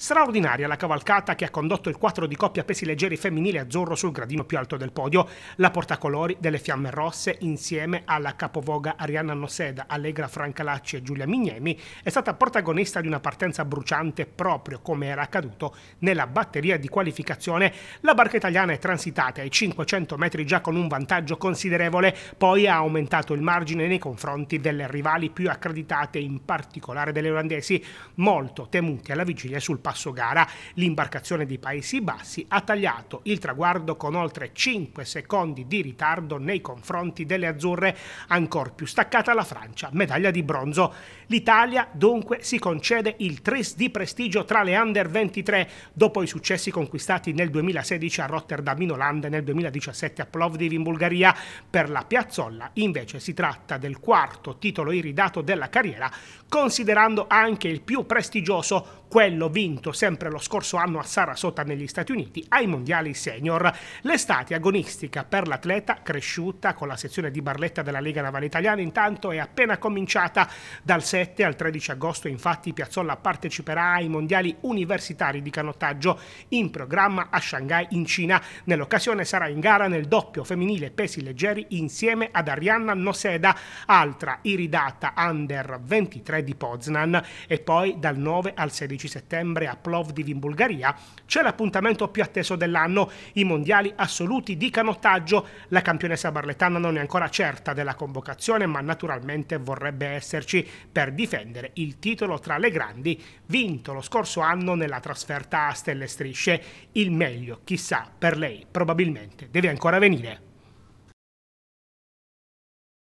Straordinaria la cavalcata che ha condotto il 4 di coppia pesi leggeri femminile azzurro sul gradino più alto del podio, la portacolori delle Fiamme Rosse insieme alla capovoga Arianna Noseda, Allegra Francalacci e Giulia Mignemi è stata protagonista di una partenza bruciante proprio come era accaduto nella batteria di qualificazione. La barca italiana è transitata ai 500 metri già con un vantaggio considerevole, poi ha aumentato il margine nei confronti delle rivali più accreditate, in particolare delle olandesi, molto temute alla vigilia sul palco Passo Gara. L'imbarcazione dei Paesi Bassi ha tagliato il traguardo con oltre 5 secondi di ritardo nei confronti delle azzurre, ancora più staccata la Francia, medaglia di bronzo. L'Italia dunque si concede il tris di prestigio tra le under 23 dopo i successi conquistati nel 2016 a Rotterdam in Olanda e nel 2017 a Plovdiv in Bulgaria. Per la Piazzolla invece si tratta del quarto titolo iridato della carriera, considerando anche il più prestigioso, quello vinto vinto sempre lo scorso anno a Sarasota negli Stati Uniti ai mondiali senior. L'estate agonistica per l'atleta cresciuta con la sezione di Barletta della Lega Navale Italiana intanto è appena cominciata. Dal 7 al 13 agosto infatti Piazzolla parteciperà ai mondiali universitari di canottaggio in programma a Shanghai in Cina. Nell'occasione sarà in gara nel doppio femminile pesi leggeri insieme ad Arianna Noseda, altra iridata under 23 di Poznan e poi dal 9 al 16 settembre a Plovdiv in Bulgaria, c'è l'appuntamento più atteso dell'anno, i mondiali assoluti di canottaggio. La campionessa barletana non è ancora certa della convocazione, ma naturalmente vorrebbe esserci per difendere il titolo tra le grandi, vinto lo scorso anno nella trasferta a Stelle Strisce. Il meglio, chissà, per lei probabilmente deve ancora venire.